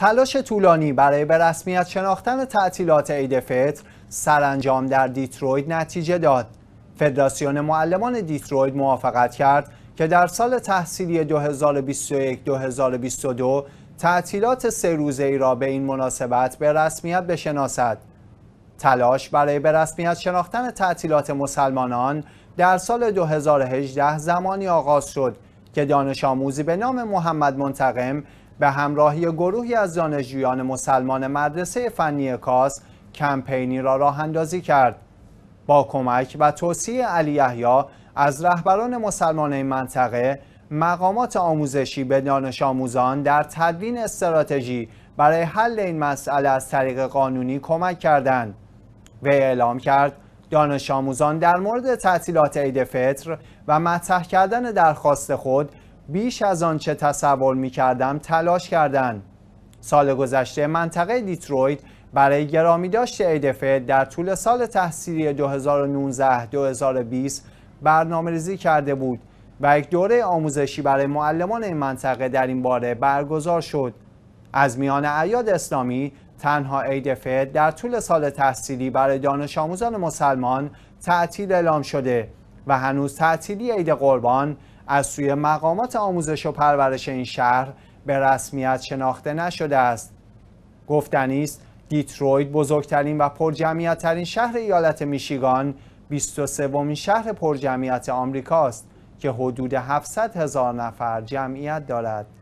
تلاش طولانی برای به رسمیت شناختن تعطیلات عید فطر سرانجام در دیترویت نتیجه داد. فدراسیون معلمان دیترویت موافقت کرد که در سال تحصیلی 2021-2022 تعطیلات سه روزه ای را به این مناسبت به رسمیت بشناسد. تلاش برای به رسمیت شناختن تعطیلات مسلمانان در سال 2018 زمانی آغاز شد که دانش آموزی به نام محمد منتقم به همراهی گروهی از دانشجویان مسلمان مدرسه فنی کاس کمپینی را راه اندازی کرد. با کمک و توصیه علی یحیی از رهبران مسلمان این منطقه مقامات آموزشی به دانش آموزان در تدوین استراتژی برای حل این مسئله از طریق قانونی کمک کردند. و اعلام کرد دانش آموزان در مورد تعطیلات عید فطر و مطرح کردن درخواست خود بیش از آنچه تصور می کردم تلاش کردند. سال گذشته منطقه دیترویت برای گرامی داشت ایدفه در طول سال تحصیلی 2019-2020 برنامه ریزی کرده بود و یک دوره آموزشی برای معلمان این منطقه در این باره برگزار شد. از میان عیاد اسلامی تنها ایدفه در طول سال تحصیلی برای دانش آموزان مسلمان تعطیل اعلام شده و هنوز تعطیلی عید قربان از سوی مقامات آموزش و پرورش این شهر به رسمیت شناخته نشده است گفتنی است دیترویت بزرگترین و پرجمعیتترین شهر ایالت میشیگان 23 ومین شهر پرجمعیت آمریکاست که حدود 700 هزار نفر جمعیت دارد